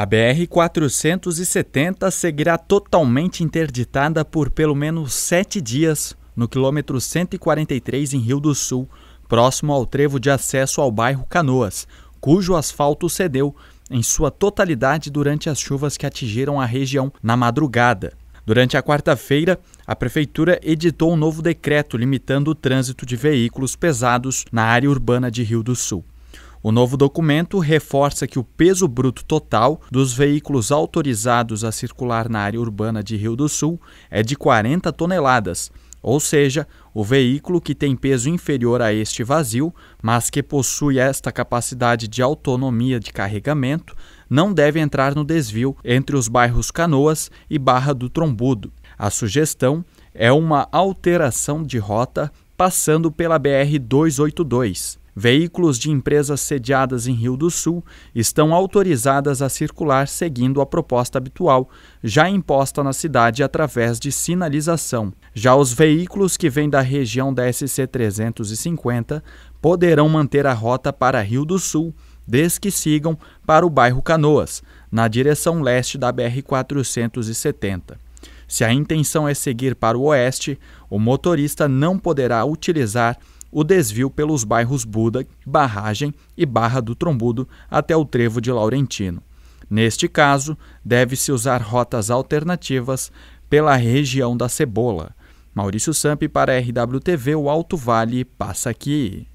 A BR-470 seguirá totalmente interditada por pelo menos sete dias no quilômetro 143 em Rio do Sul, próximo ao trevo de acesso ao bairro Canoas, cujo asfalto cedeu em sua totalidade durante as chuvas que atingiram a região na madrugada. Durante a quarta-feira, a Prefeitura editou um novo decreto limitando o trânsito de veículos pesados na área urbana de Rio do Sul. O novo documento reforça que o peso bruto total dos veículos autorizados a circular na área urbana de Rio do Sul é de 40 toneladas, ou seja, o veículo que tem peso inferior a este vazio, mas que possui esta capacidade de autonomia de carregamento, não deve entrar no desvio entre os bairros Canoas e Barra do Trombudo. A sugestão é uma alteração de rota passando pela BR 282. Veículos de empresas sediadas em Rio do Sul estão autorizadas a circular seguindo a proposta habitual, já imposta na cidade através de sinalização. Já os veículos que vêm da região da SC 350 poderão manter a rota para Rio do Sul, desde que sigam para o bairro Canoas, na direção leste da BR 470. Se a intenção é seguir para o oeste, o motorista não poderá utilizar o desvio pelos bairros Buda, Barragem e Barra do Trombudo até o trevo de Laurentino. Neste caso, deve-se usar rotas alternativas pela região da Cebola. Maurício Samp para RWTV, o Alto Vale, passa aqui.